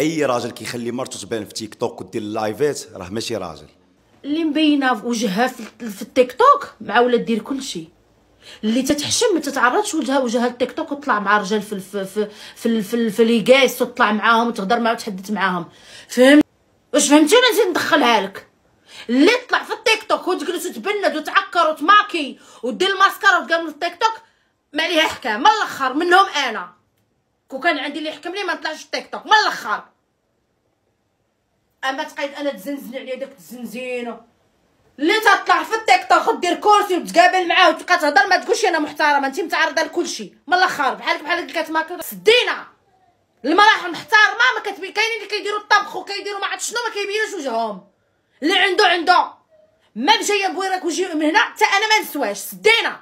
اي راجل كيخلي مرته تبان في تيك توك ودير اللايفات راه ماشي راجل اللي مبينه وجهها في التيك توك مع ولاد دير كلشي اللي تتحشم ما تتعرضش وجهها وجهها التيك توك وتطلع مع رجال في الف في في في, في ليغاس وتطلع معاهم وتهضر معاهم وتحدث معاهم فهمت واش فهمتي ولا نزيد ندخلها لك اللي طلع في التيك توك وتجلس وتبند وتعكر وتماكي ودير الماسكارا وتقام في التيك توك ما ليها حكام من الاخر منهم انا كون كان عندي اللي يحكم لي ما نطلعش التيك توك من الاخر اما تقيد انا تزنزني عليه داك الزنزينه اللي تطلع في التيك توك دير كرسي وتقابل معاه وتبقى تهضر ما تقولش انا محترمه انت متعرضه لكلشي من الاخر بحالك بحال اللي كتماكل سدينا المراه محترمه ما كتبين كاينين اللي كيديروا الطبخ وكيديروا ما عرفت شنو ما كيبينوش وجههم اللي عنده عنده ما مشايه بويرك وجهي من هنا حتى انا ما نسواش سدينا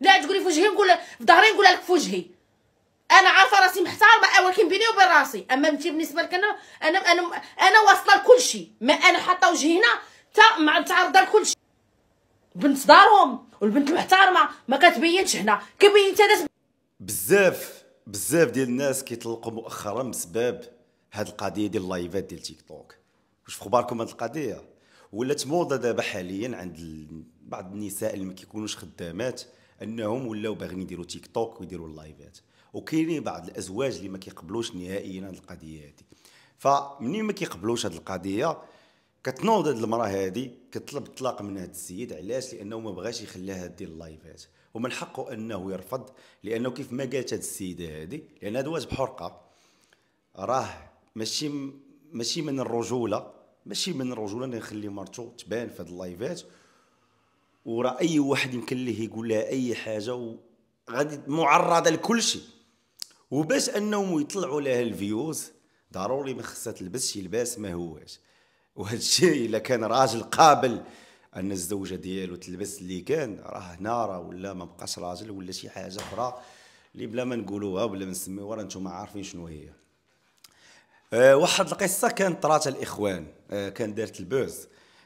لا تقولي في وجهي نقول في ظهري نقولها لك في وجهي انا عارفه راسي محترمه ولكن بيني وبين راسي اما انت بالنسبه لك انا انا انا انا واصله لكل شيء ما انا حاطه وجهي هنا حتى تعرضه لكل شيء بنت دارهم والبنت المحترمه ما كتبينش هنا كيبين حتى بزاف بزاف ديال الناس كيطلقوا مؤخرا بسبب هاد القضيه ديال اللايفات ديال تيك توك واش في خباركم هاد القضيه ولات موضه دابا حاليا عند بعض النساء اللي ما كيكونوش خدامات انهم ولاو باغيين يديروا تيك توك ويديروا اللايفات وكاينين بعض الازواج اللي ما كيقبلوش نهائيا هذه القضيه هذه فمنين ما كيقبلوش هذه القضيه كتنوض هذه المراه هذه كتطلب الطلاق من هذا السيد علاش لانه ما بغاش يخليها دير اللايفات ومن حقه انه يرفض لانه كيف ما قالت هذه السيده هذه لان هذا واجب حرقه راه ماشي ماشي من الرجوله ماشي من الرجوله انه يخلي مرته تبان في هذه اللايفات وراه اي واحد يمكن ليه يقول لها اي حاجه وغادي معرضه لكل شيء وباش انهم يطلعوا لها الفيوز ضروري ما خصها تلبس شي لباس ما هواش وهذا الشيء الا كان راجل قابل ان الزوجه ديالو تلبس اللي كان راه هنا راه ولا ما بقاش راجل ولا شي حاجه اخرى اللي بلا ما نقولوها ولا ما نسميوها راه نتوما عارفين شنو هي أه واحد القصه كانت طرات الاخوان أه كان دارت البوز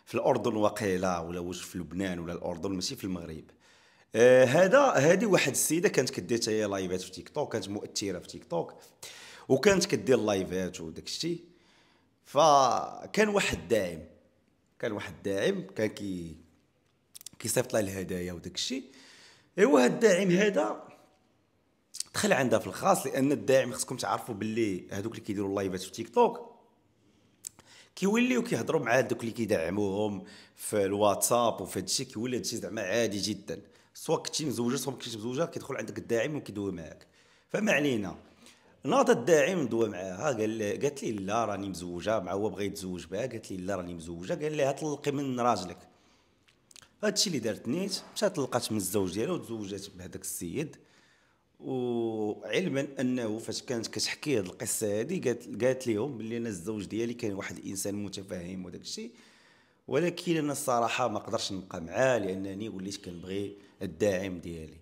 في الاردن وقيله ولا واش في لبنان ولا الاردن ماشي في المغرب آه، هذا هذه واحد السيده كانت كدير هي لايفات في تيك توك كانت مؤثره في تيك توك وكانت كدير لايفات وداك الشيء فكان واحد الداعم كان واحد الداعم كان كي كيصيفط لها الهدايا وداك الشيء ايوا هاد الداعم هذا دخل عندها في الخاص لان الداعم خصكم تعرفوا باللي هذوك اللي كيديروا اللايفات في تيك توك كيوليو كيهضروا مع دوك اللي كيدعموهم في الواتساب وفي هادشي كيولي هادشي زعما عادي جدا سوا كنتي مزوجه سوا ما كنتيش مزوجه كيدخل عندك الداعم وكيدوي معاك فما علينا ناض الداعم دوا معاها قال قالت لي لا راني مزوجه مع هو بغا يتزوج بها قالت لي لا راني مزوجه قال لها طلقي من راجلك هادشي اللي دارت نيت مشات طلقات من الزوج ديالها وتزوجات بهذاك السيد وعلما انه فاش كانت كتحكي هاد القصه هادي قالت قالت لهم بلي انا الزوج ديالي كان واحد الانسان متفاهم وداك الشيء ولكن انا الصراحه ما قدرش نبقى معاه لانني وليت كنبغي الداعم ديالي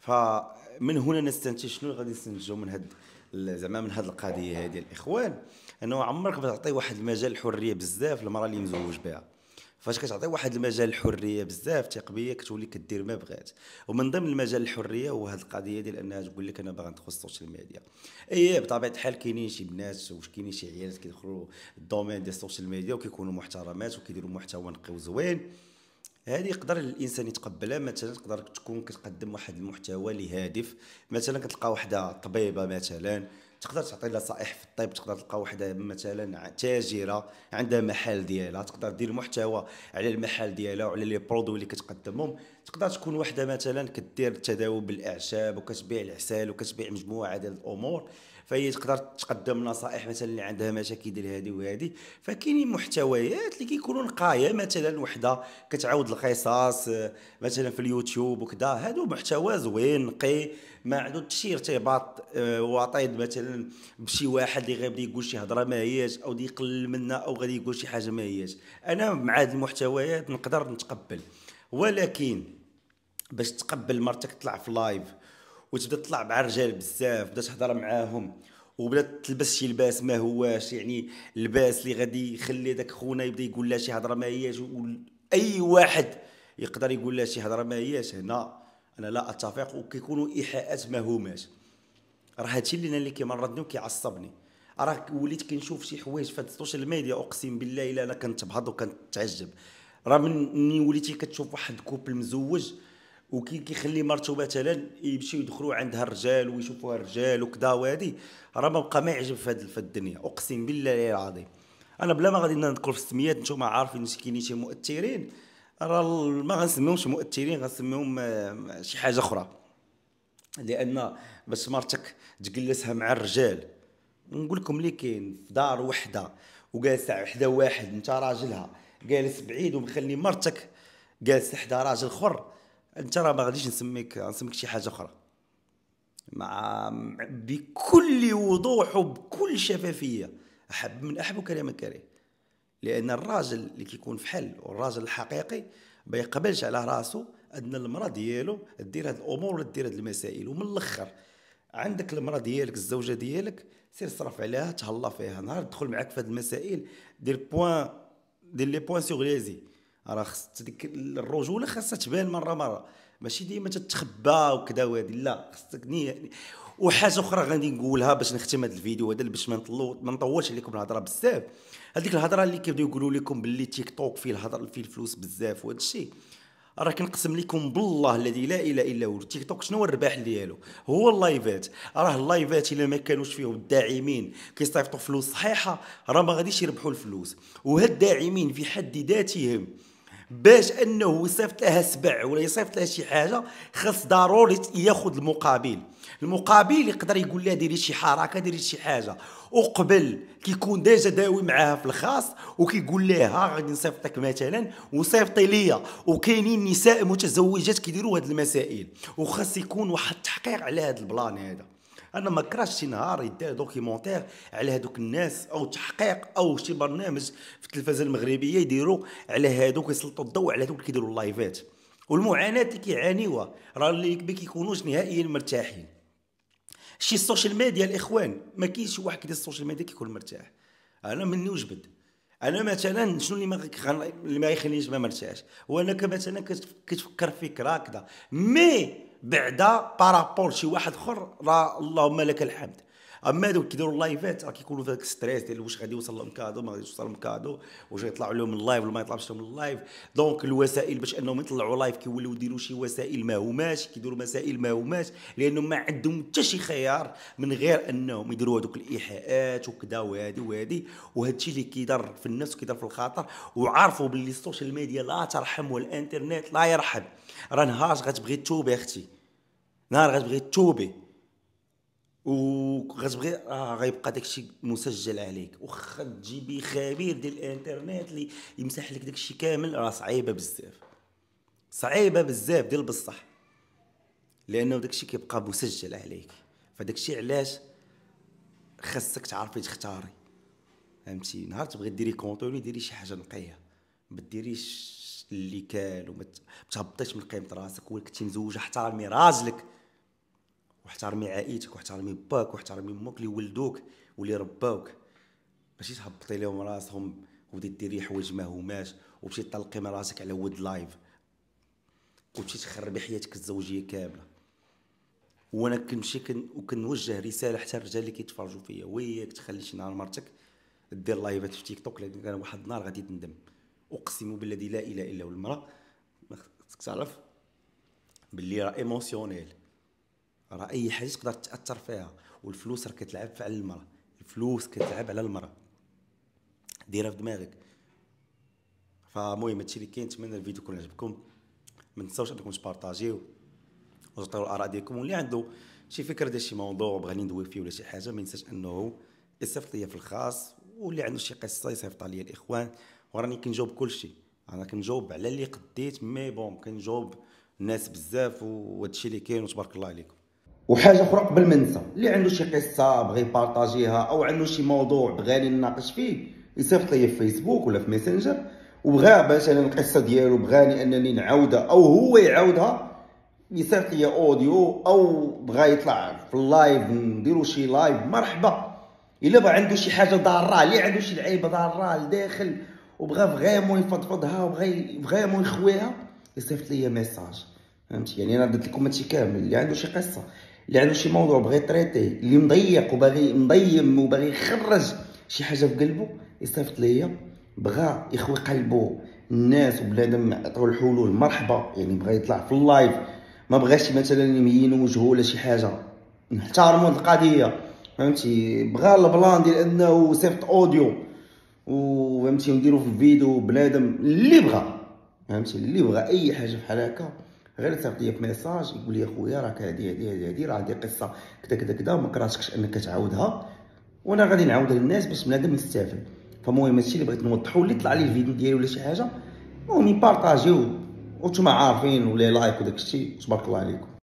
فمن هنا نستنتج شنو غادي نستنتجو من هاد زعما من هاد القضيه هذه الاخوان انه عمرك ما تعطي واحد المجال الحريه بزاف للمراه اللي مزوج بها فاش كتعطي واحد المجال الحريه بزاف تقبيه كتولي كدير ما بغات ومن ضمن المجال الحريه هو هذه القضيه ديال انها تقول لك انا باغي ندخل السوشيال ميديا اي بطبيعه الحال كاينين شي بنات وكاينين شي عيالات كيدخلوا الدومين ديال السوشيال ميديا وكيكونوا محترمات وكيديروا محتوى نقي وزوين هذه يقدر الانسان يتقبلها مثلا تقدر تكون كتقدم واحد المحتوى اللي هادف مثلا كتلقى وحده طبيبه مثلا تقدر تعطي نصائح في الطب تقدر تلقى وحده مثلا تاجره عندها محل ديالها تقدر دير محتوى على المحل ديالها وعلى لي برودوي اللي كتقدمهم تقدر تكون وحده مثلا كدير التداوي بالاعشاب وكتبيع العسل وكتبيع مجموعه ديال الامور فهي تقدر تقدم نصائح مثلا اللي عندها مشاكل ديال هذه وهذه فكاينين محتويات اللي كيكونوا نقايه مثلا وحده كتعاود القصص آه، مثلا في اليوتيوب وكذا هادو محتوى زوين نقي ما عندو حتى شي ارتباط آه، وطيد مثلا بشي واحد اللي غير يقول شي هضره ما هياش او يقلل منا او غادي يقول شي حاجه ما هياش انا مع هاد المحتويات نقدر نتقبل ولكن باش تقبل مرتك تطلع في لايف وتبدا تطلع مع الرجال بزاف بدا تهضر معاهم وبدات تلبس شي لباس ما هواش يعني لباس اللي غادي يخلي داك خونا يبدا يقول لها شي هضره ما هياش اي واحد يقدر يقول لها شي هضره ما هياش هنا انا لا اتفق وكيكونوا ايحاءات ما هماش راه هادشي اللي انا اللي كيمرضني وكيعصبني راه وليت كنشوف شي حوايج في السوشيال ميديا اقسم بالله الا انا كنتبهض وكنتعجب راه مني وليتي كتشوف واحد كوبل مزوج وكيخلي مرته مثلا يمشيو يدخلوا عندها الرجال ويشوفوها الرجال وكذا وهادي راه ما بقى ما يعجب في الدنيا اقسم بالله العظيم انا بلا ما غادي نذكر في السميات نتوما عارفين شي كاينين شي مؤثرين راه ما غنسميهمش مؤثرين غنسميهم آه، شي حاجه اخرى لان باش مرتك تجلسها مع الرجال نقول لكم اللي كاين في دار وحده وجالسه وحده واحد انت راجلها جالس بعيد ومخلي مرتك جالسه حدا راجل اخر انت راه ما غاديش نسميك نسميك شي حاجه اخرى مع بكل وضوح وبكل شفافيه احب من احب وكريه كريم لان الراجل اللي كيكون في حل والراجل الحقيقي ما يقبلش على راسو ان المراه ديالو دير هاد الامور ولا دير هاد المسائل ومن الاخر عندك المراه ديالك الزوجه ديالك سير صرف عليها تهلا فيها نهار تدخل معاك في هاد المسائل دير بوان دير لي بوان سوغ ليزي راه خص ديك الرجوله خاصها تبان مره مره ماشي ديما تتخبى وكذا وهادي لا خصك وحاجه اخرى غادي نقولها باش نختم هذا الفيديو هذا باش ما ما نطولش عليكم الهضره بزاف هذيك الهضره اللي كيبداو يقولوا لكم باللي تيك توك فيه الهضر فيه الفلوس بزاف وهذا الشيء راه كنقسم لكم بالله الذي لا اله الا هو تيك توك شنو هو الرباح ديالو هو اللايفات راه اللايفات الا ما كانوش فيهم الداعمين كيصيفطوا فلوس صحيحه راه ما غاديش يربحوا الفلوس وهاد الداعمين في حد ذاتهم باش انه يصيفط لها سبع ولا يصيفط لها شي حاجه خاص ضروري ياخذ المقابل المقابل يقدر يقول لها ديري شي حركه ديري شي حاجه وقبل كيكون ديجا داوي معاها في الخاص وكيقول لها غادي نصيفطك مثلا وصيفطي ليا وكاينين نساء متزوجات كيديروا هاد المسائل وخاص يكون واحد التحقيق على هاد البلان هذا انا ما كرهتش شي نهار يدير دوكيمونتير على هذوك الناس او تحقيق او شي برنامج في التلفزه المغربيه يديروا على هذوك يسلطوا الضوء على هذوك اللي كيديروا اللايفات والمعاناه اللي كيعانيوها راه اللي ما كيكونوش نهائيا مرتاحين شي السوشيال ميديا الاخوان ما كاينش واحد كيدير السوشيال ميديا كيكون مرتاح انا مني وجبد انا مثلا شنو اللي ما اللي ما يخلينيش ما مرتاحش وانا مثلا كتفكر فكره هكذا مي بعدا بارابول شي واحد اخر راه اللهم لك الحمد اما هذوك كيديروا اللايفات راه كيكونوا في ذاك الستريس ديال واش غادي يوصل لهم كادو ما غاديش يوصل لهم كادو واش يطلع لهم اللايف ولا ما يطلعش لهم اللايف دونك الوسائل باش انهم يطلعوا لايف كيولوا يديروا شي وسائل ما هماش كيديروا مسائل ما هماش لانهم ما عندهم حتى شي خيار من غير انهم يديروا هذوك الايحاءات وكذا وهذه وهذه وهذا الشيء اللي كيضر في الناس وكيضر في الخاطر وعارفوا باللي السوشيال ميديا لا ترحم والانترنت لا يرحم راه نهار غتبغي تتوب اختي نهار غتبغي توبي وغتبغي راه غيبقى داكشي مسجل عليك واخا تجيبي خبير ديال الانترنت اللي يمسح لك داكشي كامل راه صعيبه بزاف صعيبه بزاف ديال بصح لانه داكشي كيبقى مسجل عليك فداكشي علاش خاصك تعرفي تختاري فهمتي نهار تبغي ديري كونتوني ديري شي حاجه نقيه ما ديريش اللي كان وما تهبطيش من قيمه راسك ولا كنتي مزوجه احترمي راجلك واحترمي عائلتك واحترمي باك واحترمي امك اللي ولدوك واللي رباوك ماشي تهبطي لهم راسهم وبدي ديري حوايج ما هماش وبشي تطلقي من راسك على ود لايف وبشي تخربي حياتك الزوجيه كامله وانا كنمشي كن وكنوجه رساله حتى الرجال اللي كيتفرجوا فيا وياك تخلي شي نهار مرتك دير لايفات في تيك توك لان انا واحد النهار غادي تندم اقسم بالذي لا اله الا هو المراه خصك تعرف باللي راه ايموسيونيل راه اي حاجه تقدر تاثر فيها والفلوس راه كتلعب على المراه الفلوس كتلعب على المراه ديرها في دماغك فالمهم هادشي اللي كاين نتمنى الفيديو يكون عجبكم ما تنساوش انكم تبارطاجيو وتعطيو الاراء ديالكم واللي عنده شي فكره ديال شي موضوع بغا ندوي فيه ولا شي حاجه ما ينساش انه يصيفط ليا في الخاص واللي عنده شي قصه يصيفطها ليا الاخوان وراني كنجاوب كلشي انا كنجاوب على اللي قديت مي بون كنجاوب الناس بزاف وهادشي اللي كاين وتبارك الله عليكم وحاجه اخرى قبل ما ننسى اللي عنده شي قصه بغى يبارطاجيها او عنده شي موضوع بغاني نناقش فيه يصيفط لي في فيسبوك ولا في ميسنجر وبغى مثلا القصه ديالو بغاني انني نعاودها او هو يعاودها يصيفط لي اوديو او بغى يطلع في اللايف نديرو شي لايف مرحبا الا بغى عنده شي حاجه ضاره اللي عنده شي لعيبه ضاره لداخل وبغى فغيمون يفضفضها وبغى فغيمون يخويها يصيفط لي ميساج فهمتي يعني انا درت لكم هادشي كامل اللي عنده شي قصه لانه شي موضوع بغى تريتي اللي مضيق وباغي مضيم وباغي يخرج شي حاجه في قلبه يصيفط ليا بغى يخوي قلبه الناس وبنادم عطاو الحلول مرحبا يعني بغى يطلع في اللايف ما بغاش مثلا يمين وجهه ولا شي حاجه نحترموا القضيه فهمتي بغى البلان ديال انه يصيفط اوديو وفهمتي نديرو في الفيديو بنادم اللي بغى فهمتي اللي بغى اي حاجه بحال هكا غير تصيفط لي ميساج يقول لي خويا راك هادي هادي هادي هادي راه عندي قصه كذا كذا كذا وما قراتكش انك تعاودها وانا غادي نعاودها للناس باش بنادم يستافد فالمهم هادشي اللي بغيت نوضحو اللي طلع لي الفيديو ديالي ولا شي حاجه المهم بارطاجيو وانتم عارفين ولا لايك وداكشي تبارك الله عليكم